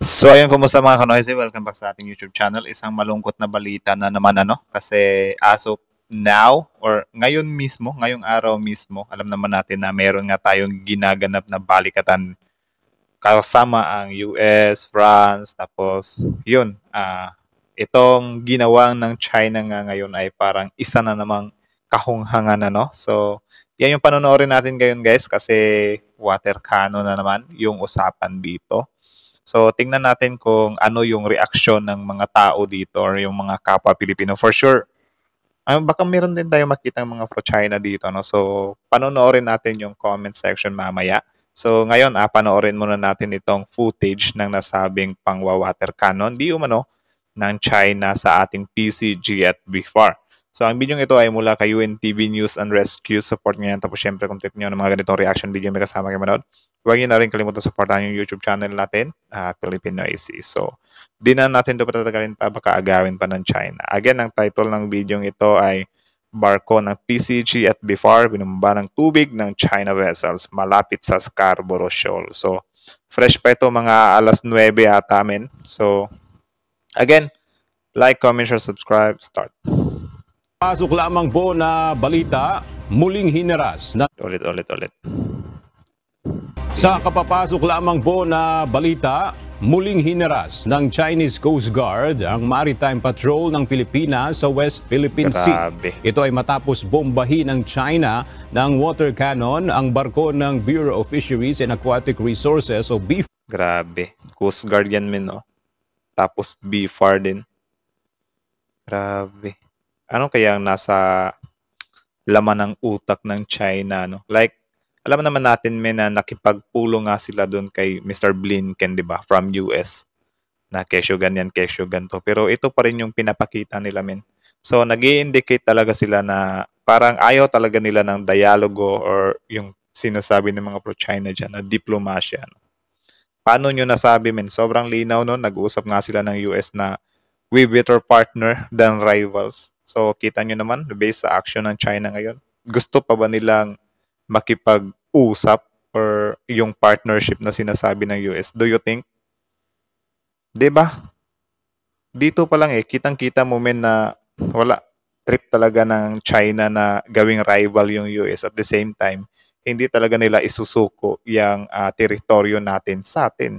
So ayun, kumusta mga kanoise? Welcome back sa ating YouTube channel. Isang malungkot na balita na naman ano, kasi as of now or ngayon mismo, ngayong araw mismo, alam naman natin na meron nga tayong ginaganap na balikatan kasama ang US, France, tapos yun, uh, itong ginawa ng China nga ngayon ay parang isa na namang kahunghangan ano. So yan yung panonoodin natin ngayon guys kasi water cannon na naman yung usapan dito. So, tingnan natin kung ano yung reaction ng mga tao dito or yung mga kapwa Pilipino. For sure, um, baka meron din tayo makita ng mga pro-China dito. No? So, panonoorin natin yung comment section mamaya. So, ngayon, ah, panoorin muna natin itong footage ng nasabing pangwa-water cannon, di umano, ng China sa ating PCG at before. So, ang video ito ay mula kay UNTV News and Rescue. Support nyo yan. Tapos, syempre, kung tip nyo ng mga ganitong reaction video may kasama kayo manood, huwag nyo na rin kalimutan supportahan yung YouTube channel natin, uh, Filipino AC. So, di na natin ito patatagalin pa, baka agawin pa ng China. Again, ang title ng video ito ay Barko ng PCG at BFAR binumba ng tubig ng China vessels malapit sa Scarborough Shoal. So, fresh pa ito mga alas 9 ata amin. So, again, like, comment, share, subscribe, start. Pasok lamang po na balita, muling hiniras na... Ulit, ulit, ulit. Sa kapapasok lamang po na balita, muling hiniras ng Chinese Coast Guard ang Maritime Patrol ng Pilipinas sa West Philippine Grabe. Sea. Ito ay matapos bombahin ng China ng water cannon ang barko ng Bureau of Fisheries and Aquatic Resources o BFAR. Grabe. Coast Guard yan min, no? Oh. Tapos BFAR din. Grabe ano kaya ang nasa laman ng utak ng China, no? Like, alam naman natin men na nakipagpulo nga sila doon kay Mr. Blinken, di ba? From US. Na kesyo ganyan, kesyo ganto. Pero ito pa rin yung pinapakita nila men. So, nag indicate talaga sila na parang ayaw talaga nila ng dialogo or yung sinasabi ng mga pro-China dyan na diplomasya. No? Paano nyo nasabi, men? Sobrang linaw, no? Nag-uusap nga sila ng US na we better partner than rivals. So kita nyo naman, based sa action ng China ngayon, gusto pa ba nilang makipag-usap or yung partnership na sinasabi ng US? Do you think? ba? Diba? Dito pa lang eh, kitang-kita mo men na wala, trip talaga ng China na gawing rival yung US at the same time, hindi talaga nila isusuko yung uh, teritoryo natin sa atin.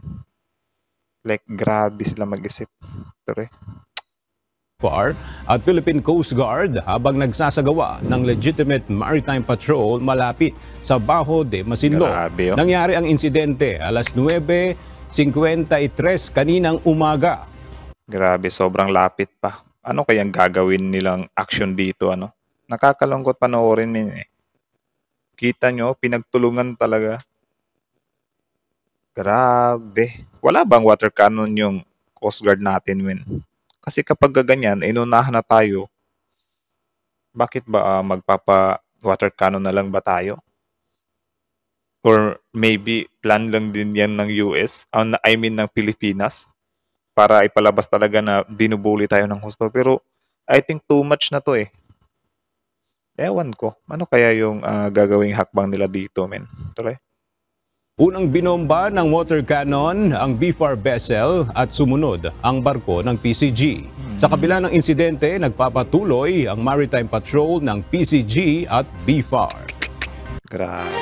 Like, grabe sila mag-isip. Tore. Bar at Philippine Coast Guard habang nagsasagawa ng legitimate maritime patrol malapit sa Baho de Masinlo. Grabe, oh. Nangyari ang insidente alas 9.53 kaninang umaga. Grabe, sobrang lapit pa. Ano kayang gagawin nilang action dito? Ano? Nakakalungkot panoorin min eh. Kita nyo, pinagtulungan talaga. Grabe. Wala bang water cannon yung Coast Guard natin, Win? Kasi kapag ganyan, inunahan na tayo, bakit ba uh, ah, magpapa water cannon na lang ba tayo? Or maybe plan lang din yan ng US, uh, ah, I mean ng Pilipinas, para ipalabas talaga na binubuli tayo ng husto. Pero I think too much na to eh. Ewan ko. Ano kaya yung uh, gagawing hakbang nila dito, men? Tuloy. Unang binomba ng water cannon ang BFAR vessel at sumunod ang barko ng PCG. Sa hmm. kabila ng insidente, nagpapatuloy ang maritime patrol ng PCG at BFAR. Grabe.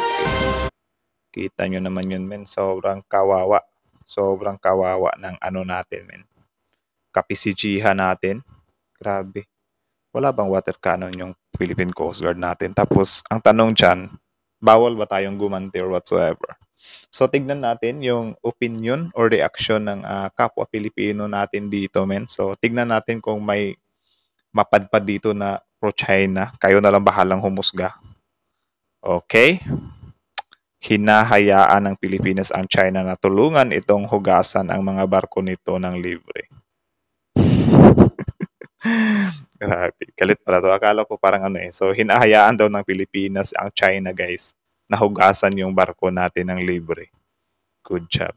Kita nyo naman yun, men. Sobrang kawawa. Sobrang kawawa ng ano natin, men. Kapisigihan natin. Grabe. Wala bang water cannon yung Philippine Coast Guard natin? Tapos, ang tanong dyan, bawal ba tayong gumanti or whatsoever? So tignan natin yung opinion or reaction ng uh, kapwa Pilipino natin dito men. So tignan natin kung may mapadpad dito na pro-China. Kayo na lang bahalang humusga. Okay? Hinahayaan ng Pilipinas ang China na tulungan itong hugasan ang mga barko nito ng libre. Grabe. Galit pala to. Akala ko parang ano eh. So, hinahayaan daw ng Pilipinas ang China, guys nahugasan yung barko natin ng libre. Good job.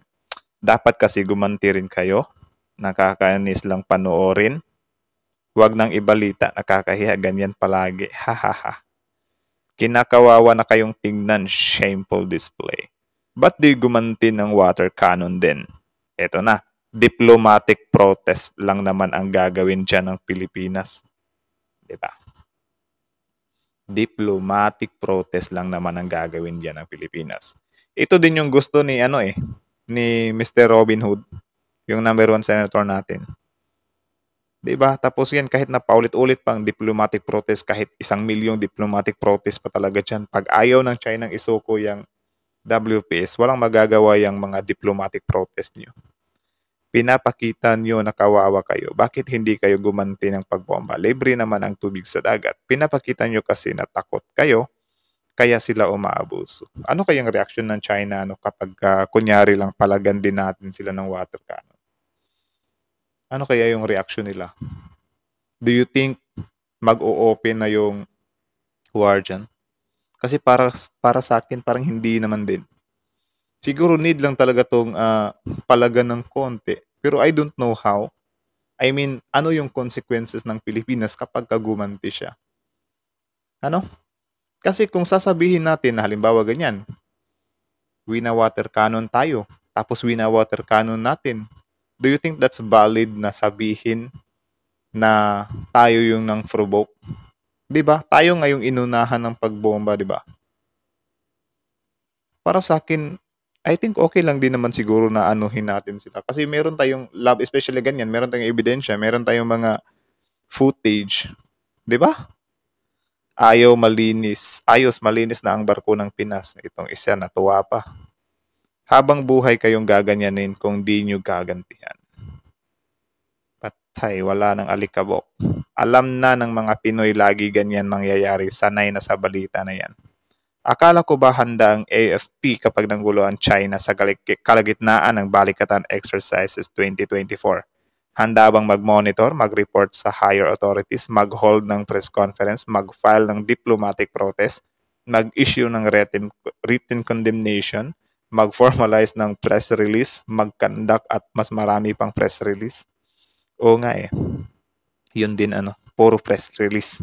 Dapat kasi gumanti rin kayo. Nakakainis lang panoorin. Huwag nang ibalita, nakakahiya ganyan palagi. Hahaha. Kinakawawa na kayong tingnan, shameful display. Ba't di gumanti ng water cannon din? Eto na, diplomatic protest lang naman ang gagawin dyan ng Pilipinas. ba? Diba? diplomatic protest lang naman ang gagawin diyan ng Pilipinas. Ito din yung gusto ni ano eh, ni Mr. Robin Hood, yung number one senator natin. 'Di ba? Tapos yan kahit na paulit-ulit pang diplomatic protest, kahit isang milyong diplomatic protest pa talaga diyan pag ayaw ng China ng isuko yung WPS, walang magagawa yung mga diplomatic protest niyo. Pinapakita nyo na kawawa kayo. Bakit hindi kayo gumanti ng pagbomba? Libre naman ang tubig sa dagat. Pinapakita nyo kasi na takot kayo, kaya sila umaabuso. Ano kayang reaction ng China ano, kapag uh, kunyari lang palagan din natin sila ng water cannon? Ano kaya yung reaction nila? Do you think mag-o-open na yung war dyan? Kasi para, para sa akin, parang hindi naman din. Siguro need lang talaga tong uh, palagan ng konti. Pero I don't know how. I mean, ano yung consequences ng Pilipinas kapag kagumanti siya? Ano? Kasi kung sasabihin natin na halimbawa ganyan, wina water cannon tayo, tapos wina water cannon natin, do you think that's valid na sabihin na tayo yung nang provoke? 'Di ba? Tayo ngayong inunahan ng pagbomba, 'di ba? Para sa akin, I think okay lang din naman siguro na anuhin natin sila kasi meron tayong lab especially ganyan, meron tayong ebidensya, meron tayong mga footage, 'di ba? Ayaw malinis ayos malinis na ang barko ng Pinas, itong isa natuwa pa. Habang buhay kayong gaganyanin kung 'di niyo gagantihan. Patay, wala ng alikabok. Alam na ng mga Pinoy lagi ganyan mangyayari, sanay na sa balita na 'yan. Akala ko ba handa ang AFP kapag nangulo ang China sa kalagitnaan ng Balikatan Exercises 2024? Handa bang mag-monitor, mag-report sa higher authorities, mag-hold ng press conference, mag-file ng diplomatic protest, mag-issue ng written condemnation, mag-formalize ng press release, mag-conduct at mas marami pang press release? Oo nga eh. Yun din ano, puro press release.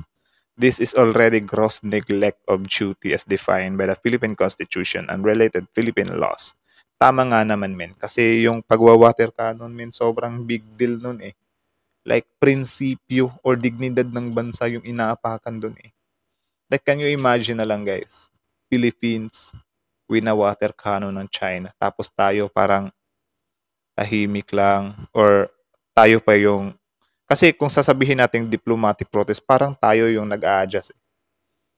This is already gross neglect of duty as defined by the Philippine Constitution and related Philippine laws. Tama nga naman men, kasi yung pagwa-water cannon men, sobrang big deal nun eh. Like, prinsipyo or dignidad ng bansa yung inaapakan dun eh. Like, can you imagine na lang guys, Philippines, wina-water cannon ng China, tapos tayo parang tahimik lang or tayo pa yung kasi kung sasabihin nating diplomatic protest, parang tayo yung nag-a-adjust. Eh.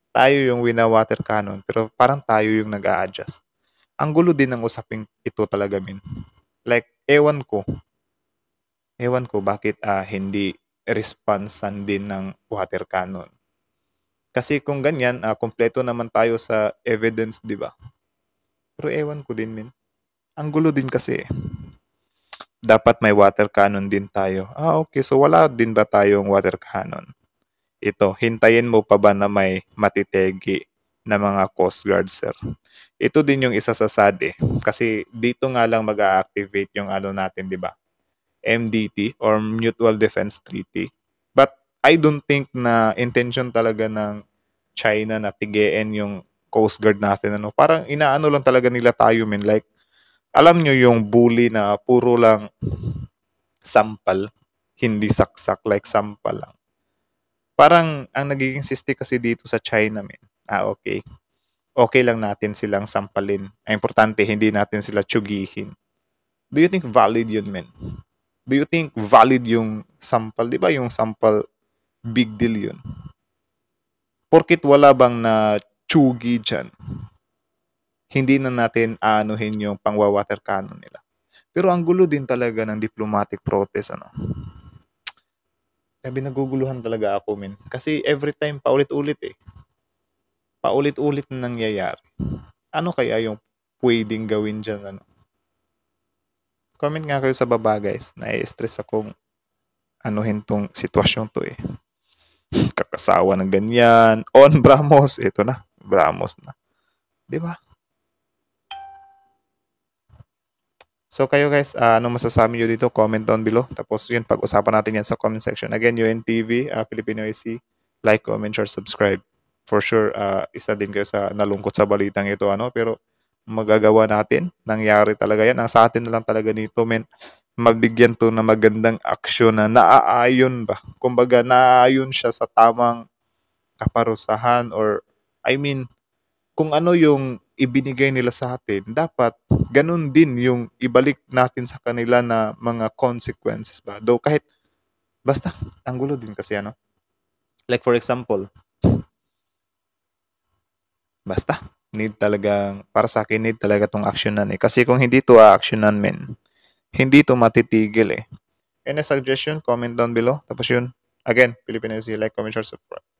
Tayo yung winawater cannon, pero parang tayo yung nag-a-adjust. Ang gulo din ng usaping ito talaga, min. Like, ewan ko. Ewan ko bakit uh, hindi responsan din ng water cannon. Kasi kung ganyan, uh, kompleto naman tayo sa evidence, di ba? Pero ewan ko din, min. Ang gulo din kasi eh dapat may water cannon din tayo. Ah, okay. So, wala din ba tayong water cannon? Ito, hintayin mo pa ba na may matitegi na mga Coast Guard, sir? Ito din yung isa sa SAD eh. Kasi dito nga lang mag activate yung ano natin, di ba? MDT or Mutual Defense Treaty. But I don't think na intention talaga ng China na tigein yung Coast Guard natin. Ano. Parang inaano lang talaga nila tayo, min. Like, alam nyo yung bully na puro lang sampal, hindi saksak, like sampal lang. Parang ang nagiging siste kasi dito sa China, men. Ah, okay. Okay lang natin silang sampalin. Ang importante, hindi natin sila tsugihin. Do you think valid yun, men? Do you think valid yung sampal? Di ba yung sampal, big deal yun? Porkit wala bang na tsugi dyan? hindi na natin aanuhin yung pangwa-water cannon nila. Pero ang gulo din talaga ng diplomatic protest, ano. Sabi, naguguluhan talaga ako, min. Kasi every time, paulit-ulit eh. Paulit-ulit na nangyayari. Ano kaya yung pwedeng gawin dyan, ano? Comment nga kayo sa baba, guys. Nai-stress akong anuhin tong sitwasyon to eh. Kakasawa ng ganyan. On Bramos, ito na. Bramos na. 'Di ba? So kayo guys, uh, anong masasabi nyo dito? Comment down below. Tapos yun, pag-usapan natin yan sa comment section. Again, UNTV, uh, ah, Filipino AC, like, comment, share, subscribe. For sure, uh, isa din kayo sa nalungkot sa balitang ito. ano Pero magagawa natin. Nangyari talaga yan. Ang sa atin na lang talaga nito, men, mabigyan to na magandang aksyon na naaayon ba? Kumbaga, naaayon siya sa tamang kaparusahan or I mean, kung ano yung ibinigay nila sa atin, dapat ganun din yung ibalik natin sa kanila na mga consequences ba. Though kahit, basta, ang gulo din kasi ano. Like for example, basta, need talaga, para sa akin, need talaga tong actionan eh. Kasi kung hindi to actionan men, hindi to matitigil eh. Any suggestion, comment down below. Tapos yun, again, Filipino you like, comment, share, subscribe.